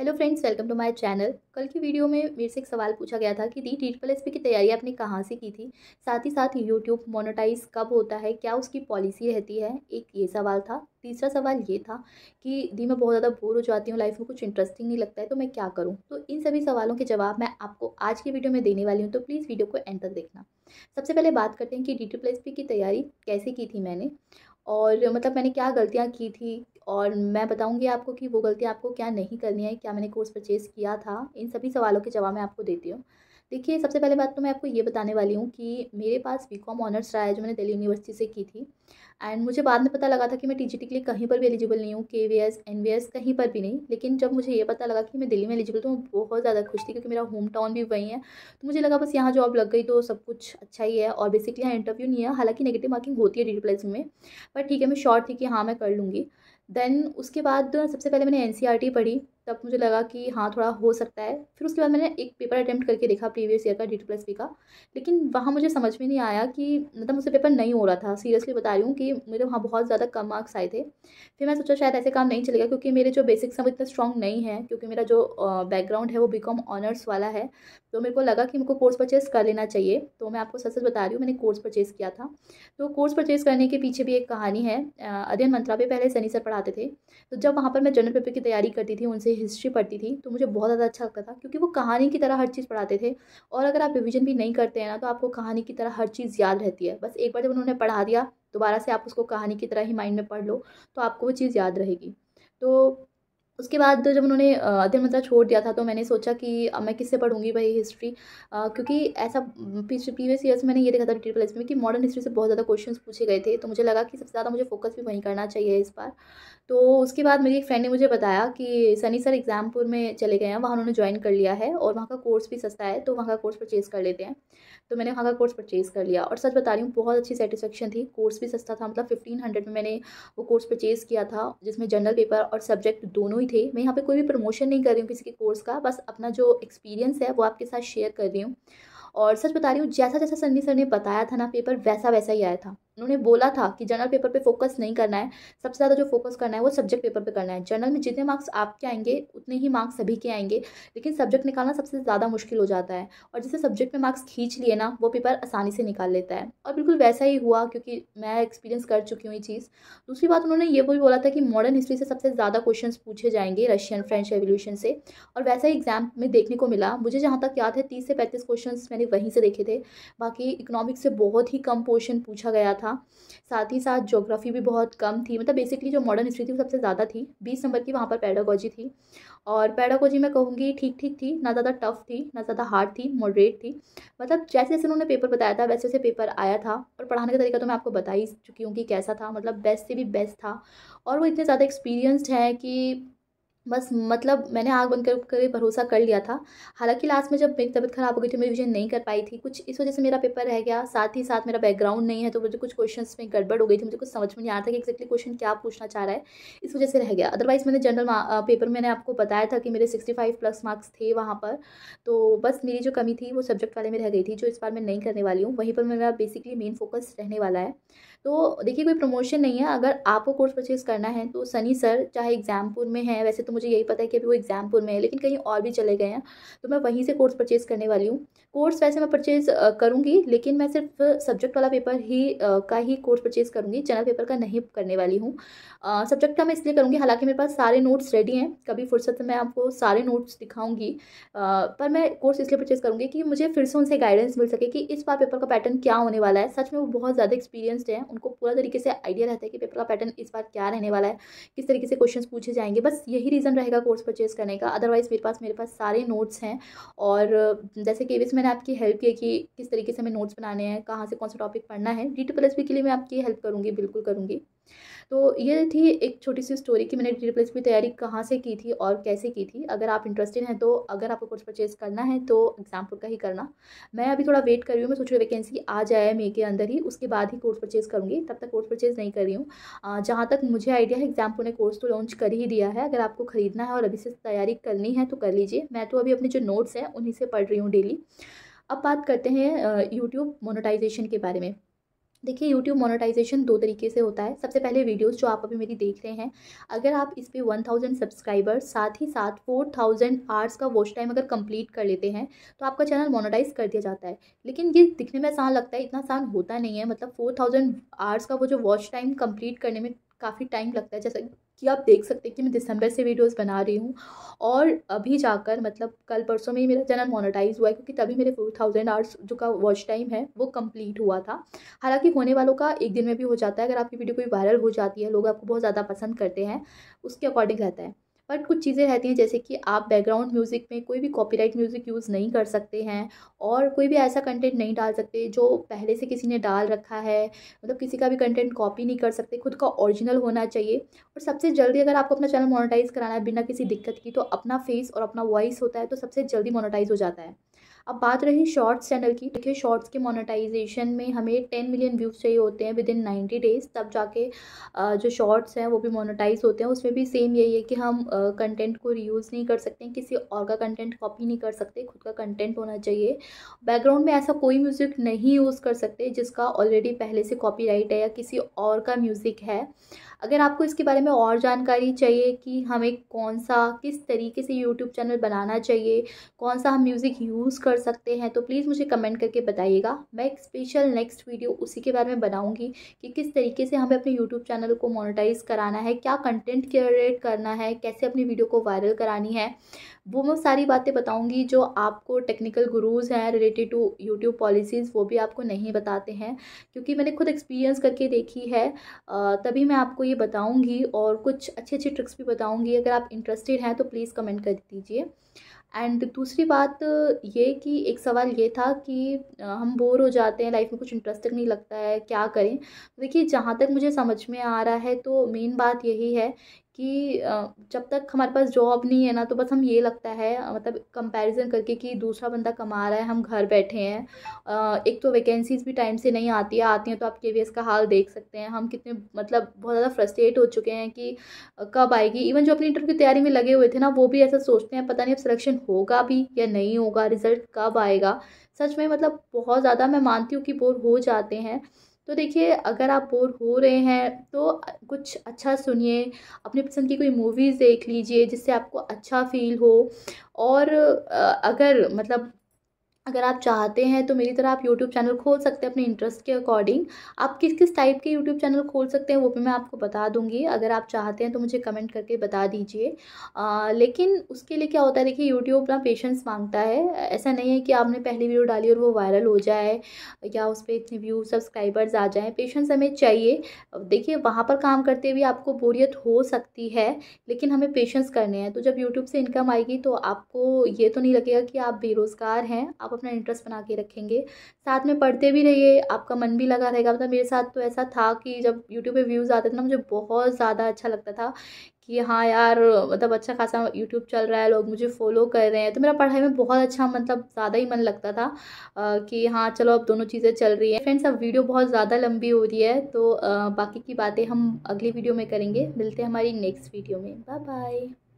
hello friends welcome to my channel कल की video में मेरे से एक सवाल पूछा गया था कि दी टी ट्रिपल एस की तैयारी आपने कहाँ से की थी साथ ही साथ यूट्यूब मोनेटाइज कब होता है क्या उसकी पॉलिसी रहती है एक ये सवाल था तीसरा सवाल ये था कि दी मैं बहुत ज़्यादा बोर हो जाती हूँ लाइफ में कुछ इंटरेस्टिंग नहीं लगता है तो मैं क्या करूँ तो इन सभी सवालों के जवाब मैं आपको आज की वीडियो में देने वाली हूँ तो प्लीज़ वीडियो को एंड तक देखना सबसे पहले बात करते हैं कि डी ट्रिपल एस की तैयारी कैसे की थी मैंने और मतलब मैंने क्या गलतियाँ की थी और मैं बताऊंगी आपको कि वो गलती आपको क्या नहीं करनी है क्या मैंने कोर्स परचेज़ किया था इन सभी सवालों के जवाब मैं आपको देती हूँ देखिए सबसे पहले बात तो मैं आपको ये बताने वाली हूँ कि मेरे पास बी कॉम ऑनर्स रहा है जो मैंने दिल्ली यूनिवर्सिटी से की थी एंड मुझे बाद में पता लगा था कि मैं टी के लिए कहीं पर भी एलिजिबल नहीं हूँ K V S N V S कहीं पर भी नहीं लेकिन जब मुझे ये पता लगा कि मैं दिल्ली में एलिजिबल तो बहुत ज़्यादा खुश थी क्योंकि मेरा होम टाउन भी वहीं है तो मुझे लगा बस यहाँ जॉब लग गई तो सब कुछ अच्छा ही है और बेसिकली यहाँ इंटरव्यू नहीं है हालांकि नेगेटिव मार्किंग होती है डी में बट ठीक है मैं शॉर्ट थी कि हाँ मैं कर लूँगी देन उसके बाद सबसे पहले मैंने एन e पढ़ी तब मुझे लगा कि हाँ थोड़ा हो सकता है फिर उसके बाद मैंने एक पेपर अटैम्प्ट करके देखा प्रीवियस ईयर का डी प्लस बी का लेकिन वहाँ मुझे समझ में नहीं आया कि मतलब मुझसे पेपर नहीं हो रहा था सीरियसली बता रही हूँ कि मेरे वहाँ बहुत ज़्यादा कम मार्क्स आए थे फिर मैं सोचा शायद ऐसे काम नहीं चलेगा क्योंकि मेरे जो बेसिक्स हैं वो इतना स्ट्रॉन्ग नहीं है क्योंकि मेरा जो बैकग्राउंड है वो बी ऑनर्स वाला है तो मेरे को लगा कि मुझे कोर्स परचेज़ कर लेना चाहिए तो मैं आपको सच सच बता रही हूँ मैंने कोर्स परचेज़ किया था तो कोर्स परचेज़ करने के पीछे भी एक कहानी है अध्ययन मंत्रा पे पहले सनी सर पढ़ाते थे तो जब वहाँ पर मैं जनरल पेपर की तैयारी करती थी उनसे हिस्ट्री पढ़ती थी तो मुझे बहुत ज़्यादा अच्छा लगता था क्योंकि वो कहानी की तरह हर चीज़ पढ़ाते थे और अगर आप रिविज़न भी नहीं करते हैं ना तो आपको कहानी की तरह हर चीज़ याद रहती है बस एक बार जब उन्होंने पढ़ा दिया दोबारा से आप उसको कहानी की तरह ही माइंड में पढ़ लो तो आपको वो चीज़ याद रहेगी तो उसके बाद तो जब उन्होंने अध्ययन मंत्रा मतलब छोड़ दिया था तो मैंने सोचा कि अब मैं किससे पढ़ूंगी भाई हिस्ट्री क्योंकि ऐसा पिछले प्रीवियस ईयर्स मैंने ये देखा था ट्रिपल एस में कि मॉडर्न हिस्ट्री से बहुत ज़्यादा क्वेश्चन पूछे गए थे तो मुझे लगा कि सबसे ज़्यादा मुझे फोकस भी वहीं करना चाहिए इस बार तो उसके बाद मेरी एक फ्रेंड ने मुझे बताया कि सनी सर एग्जामपुर में चले गए हैं वहाँ उन्होंने ज्वाइन कर लिया है और वहाँ का कोर्स भी सस्ता है तो वहाँ का कोर्स परचेज़ कर लेते हैं तो मैंने वहाँ का कोर्स परचेज़ कर लिया और सच बता रही हूँ बहुत अच्छी सेटिस्फेक्शन थी कोर्स भी सस्ता था मतलब फिफ्टीन हंड्रेड में मैंने वो कोर्स परचेज़ किया था जिसमें जनरल पेपर और सब्जेक्ट दोनों ही थे मैं यहाँ पे कोई भी प्रमोशन नहीं कर रही हूँ किसी के कोर्स का बस अपना जो एक्सपीरियंस है वो आपके साथ शेयर कर रही हूँ और सच बता रही हूँ जैसा जैसा सन्नी सर ने बताया था ना पेपर वैसा वैसा ही आया था उन्होंने बोला था कि जर्नल पेपर पे फोकस नहीं करना है सबसे ज़्यादा जो फोकस करना है वो सब्जेक्ट पेपर पे करना है जर्नल में जितने मार्क्स आपके आएंगे उतने ही मार्क्स सभी के आएंगे लेकिन सब्जेक्ट निकालना सबसे ज़्यादा मुश्किल हो जाता है और जिसे सब्जेक्ट में मार्क्स खींच लिए ना वो पेपर आसानी से निकाल लेता है और बिल्कुल वैसा ही हुआ क्योंकि मैं एक्सपीरियंस कर चुकी हूँ ये चीज़ दूसरी बात उन्होंने ये भी बोला था कि मॉडर्न हिस्ट्री से सबसे ज़्यादा क्वेश्चन पूछे जाएंगे रशियन फ्रेंच रेवोल्यूशन से और वैसा ही एग्जाम में देखने को मिला मुझे जहाँ तक याद है तीस से पैंतीस क्वेश्चन मैंने वहीं से देखे थे बाकी इकोनॉमिक्स से बहुत ही कम पोर्शन पूछा गया था था साथ ही साथ जोग्राफ़ी भी बहुत कम थी मतलब बेसिकली जो मॉडर्न हिस्ट्री थी वो सबसे ज़्यादा थी बीस नंबर की वहाँ पर पैडागोजी थी और पैडागोजी मैं कहूँगी ठीक ठीक थी ना ज़्यादा टफ थी ना ज़्यादा हार्ड थी मॉडरेट थी मतलब जैसे जैसे उन्होंने पेपर बताया था वैसे वैसे पेपर आया था और पढ़ाने का तरीका तो मैं आपको बता ही चुकी हूँ कि कैसा था मतलब बेस्ट से भी बेस्ट था और वो इतने ज़्यादा एक्सपीरियंसड हैं कि बस मतलब मैंने आग बंद करके भरोसा कर लिया था हालांकि लास्ट में जब मेरी तबीयत ख़राब हो गई थी मैं रिविजन नहीं कर पाई थी कुछ इस वजह से मेरा पेपर रह गया साथ ही साथ मेरा बैकग्राउंड नहीं है तो मुझे कुछ क्वेश्चन में गड़बड़ हो गई थी मुझे कुछ समझ में नहीं आ रहा था कि एक्जैक्टली क्वेश्चन क्या पूछना चाह रहा है इस वजह से रह गया अदरवाइज़ मैंने जनरल पेपर मैंने आपको बताया था कि मेरे सिक्सटी फाइव प्लस मार्क्स थे वहाँ पर तो बस मेरी जो कमी थी वो सब्जेक्ट वाले में रह गई थी जो इस बार मैं नहीं करने वाली हूँ वहीं पर मेरा बेसिकली मेन फोकस रहने वाला है तो देखिए कोई प्रमोशन नहीं है अगर आपको कोर्स परचेज़ करना है तो सनी सर चाहे एग्जामपुर में है वैसे तो मुझे यही पता है कि अभी वो एग्जामपुर में है लेकिन कहीं और भी चले गए हैं तो मैं वहीं से कोर्स परचेज़ करने वाली हूँ कोर्स वैसे मैं परचेज़ करूँगी लेकिन मैं सिर्फ सब्जेक्ट वाला पेपर ही का ही कोर्स परचेज़ करूँगी जनरल पेपर का नहीं करने वाली हूँ सब्जेक्ट का मैं इसलिए करूँगी हालाँकि मेरे पास सारे नोट्स रेडी हैं कभी फुर्सत में आपको सारे नोट्स दिखाऊँगी पर मैं कोर्स इसलिए परचेज़ करूँगी कि मुझे फिर से उनसे गाइडेंस मिल सके कि इस बार पेपर का पैटर्न क्या होने वाला है सच में वो बहुत ज़्यादा एक्सपीरियंसड हैं उनको पूरा तरीके से आइडिया रहता है कि पेपर का पैटर्न इस बार क्या रहने वाला है किस तरीके से क्वेश्चन पूछे जाएंगे बस यही रीज़न रहेगा कोर्स परचेज करने का अदरवाइज़ मेरे पास मेरे पास सारे नोट्स हैं और जैसे कि मैंने आपकी हेल्प किया कि किस तरीके से हमें नोट्स बनाने हैं कहाँ से कौन सा टॉपिक पढ़ना है डी टू प्लस बी के लिए मैं आपकी हेल्प करूँगी बिल्कुल करूँगी तो ये थी एक छोटी सी स्टोरी कि मैंने रिप्लेस की तैयारी कहाँ से की थी और कैसे की थी अगर आप इंटरेस्टेड हैं तो अगर आपको कोर्स परचेज करना है तो एग्जामपुर का ही करना मैं अभी थोड़ा वेट कर रही हूँ मैं सोच रही हूँ वैकेंसी आ जाए मे के अंदर ही उसके बाद ही कोर्स परचेज करूँगी तब तक कोर्स परचेज नहीं कर रही हूँ जहाँ तक मुझे आइडिया है एग्जामपुर ने कोर्स तो लॉन्च कर ही दिया है अगर आपको खरीदना है और अभी से तैयारी करनी है तो कर लीजिए मैं तो अभी अपने जो नोट्स हैं उन्हीं से पढ़ रही हूँ डेली अब बात करते हैं यूट्यूब मोनोटाइजेशन के बारे में देखिए यूट्यूब मोनेटाइजेशन दो तरीके से होता है सबसे पहले वीडियोस जो आप अभी मेरी देख रहे हैं अगर आप इस पर वन थाउजेंड सब्सक्राइबर साथ ही साथ फोर थाउजेंड आर्स का वॉच टाइम अगर कंप्लीट कर लेते हैं तो आपका चैनल मोनेटाइज कर दिया जाता है लेकिन ये दिखने में आसान लगता है इतना आसान होता नहीं है मतलब फोर थाउजेंड आवर्स का वो जो वॉच टाइम कम्प्लीट करने में काफ़ी टाइम लगता है जैसा कि आप देख सकते हैं कि मैं दिसंबर से वीडियोस बना रही हूँ और अभी जाकर मतलब कल परसों में ही मेरा चैनल मोनेटाइज हुआ है क्योंकि तभी मेरे फोर थाउजेंड आवर्स जो का वॉच टाइम है वो कंप्लीट हुआ था हालांकि होने वालों का एक दिन में भी हो जाता है अगर आपकी वीडियो कोई वायरल हो जाती है लोग आपको बहुत ज़्यादा पसंद करते हैं उसके अकॉर्डिंग रहता है बट कुछ चीज़ें रहती हैं जैसे कि आप बैकग्राउंड म्यूज़िक में कोई भी कॉपीराइट म्यूज़िक यूज़ नहीं कर सकते हैं और कोई भी ऐसा कंटेंट नहीं डाल सकते जो पहले से किसी ने डाल रखा है मतलब किसी का भी कंटेंट कॉपी नहीं कर सकते खुद का ओरिजिनल होना चाहिए और सबसे जल्दी अगर आपको अपना चैनल मोनोटाइज़ कराना है बिना किसी दिक्कत की तो अपना फेस और अपना वॉइस होता है तो सबसे जल्दी मोनोटाइज़ हो जाता है अब बात रही शॉर्ट्स चैनल की देखिए शॉर्ट्स के मोनेटाइजेशन में हमें टेन मिलियन व्यूज़ चाहिए होते हैं विद इन नाइन्टी डेज़ तब जाके जो शॉर्ट्स हैं वो भी मोनेटाइज होते हैं उसमें भी सेम यही है कि हम कंटेंट को रीयूज़ नहीं कर सकते किसी और का कंटेंट कॉपी नहीं कर सकते खुद का कंटेंट होना चाहिए बैकग्राउंड में ऐसा कोई म्यूज़िक नहीं यूज़ कर सकते जिसका ऑलरेडी पहले से कॉपी है या किसी और का म्यूज़िक है अगर आपको इसके बारे में और जानकारी चाहिए कि हमें कौन सा किस तरीके से यूट्यूब चैनल बनाना चाहिए कौन सा हम म्यूज़िक यूज़ कर कर सकते हैं तो प्लीज़ मुझे कमेंट करके बताइएगा मैं एक स्पेशल नेक्स्ट वीडियो उसी के बारे में बनाऊंगी कि किस तरीके से हमें अपने यूट्यूब चैनल को मोनेटाइज कराना है क्या कंटेंट क्रिएट करना है कैसे अपनी वीडियो को वायरल करानी है वो मैं सारी बातें बताऊँगी जो आपको टेक्निकल गुरूज़ हैं रिलेटेड टू यूट्यूब पॉलिसीज़ वो भी आपको नहीं बताते हैं क्योंकि मैंने खुद एक्सपीरियंस करके देखी है तभी मैं आपको ये बताऊँगी और कुछ अच्छी अच्छे ट्रिक्स भी बताऊँगी अगर आप इंटरेस्टेड हैं तो प्लीज़ कमेंट कर दीजिए एंड दूसरी बात ये कि एक सवाल ये था कि हम बोर हो जाते हैं लाइफ में कुछ इंटरेस्टिंग नहीं लगता है क्या करें तो देखिए जहाँ तक मुझे समझ में आ रहा है तो मेन बात यही है कि जब तक हमारे पास जॉब नहीं है ना तो बस हम ये लगता है मतलब कंपैरिजन करके कि दूसरा बंदा कमा रहा है हम घर बैठे हैं एक तो वैकेंसीज़ भी टाइम से नहीं आती है आती हैं तो आप के का हाल देख सकते हैं हम कितने मतलब बहुत ज़्यादा फ्रस्ट्रेट हो चुके हैं कि कब आएगी इवन जो अपनी इंटरव्यू की तैयारी में लगे हुए थे ना वो भी ऐसा सोचते हैं पता नहीं अब सिलेक्शन होगा भी या नहीं होगा रिज़ल्ट कब आएगा सच में मतलब बहुत ज़्यादा मैं मानती हूँ कि बोर हो जाते हैं तो देखिए अगर आप बोर हो रहे हैं तो कुछ अच्छा सुनिए अपने पसंद की कोई मूवीज़ देख लीजिए जिससे आपको अच्छा फील हो और अगर मतलब अगर आप चाहते हैं तो मेरी तरह आप यूट्यूब चैनल खोल सकते हैं अपने इंटरेस्ट के अकॉर्डिंग आप किस किस टाइप के यूट्यूब चैनल खोल सकते हैं वो भी मैं आपको बता दूंगी अगर आप चाहते हैं तो मुझे कमेंट करके बता दीजिए लेकिन उसके लिए क्या होता है देखिए यूट्यूब अपना पेशेंस मांगता है ऐसा नहीं है कि आपने पहली वीडियो डाली और वो वायरल हो जाए या उस पर इतने व्यू सब्सक्राइबर्स आ जाएँ पेशेंस हमें चाहिए देखिए वहाँ पर काम करते हुए आपको बोरियत हो सकती है लेकिन हमें पेशेंस करने हैं तो जब यूट्यूब से इनकम आएगी तो आपको ये तो नहीं लगेगा कि आप बेरोज़गार हैं आप अपना इंटरेस्ट बना के रखेंगे साथ में पढ़ते भी रहिए आपका मन भी लगा रहेगा मतलब मेरे साथ तो ऐसा था कि जब यूट्यूब पे व्यूज़ आते थे ना मुझे बहुत ज़्यादा अच्छा लगता था कि हाँ यार मतलब अच्छा खासा यूट्यूब चल रहा है लोग मुझे फॉलो कर रहे हैं तो मेरा पढ़ाई में बहुत अच्छा मतलब ज़्यादा ही मन लगता था कि हाँ चलो अब दोनों चीज़ें चल रही हैं फ्रेंड्स अब वीडियो बहुत ज़्यादा लंबी हो रही है तो बाकी की बातें हम अगली वीडियो में करेंगे मिलते हैं हमारी नेक्स्ट वीडियो में बाय बाय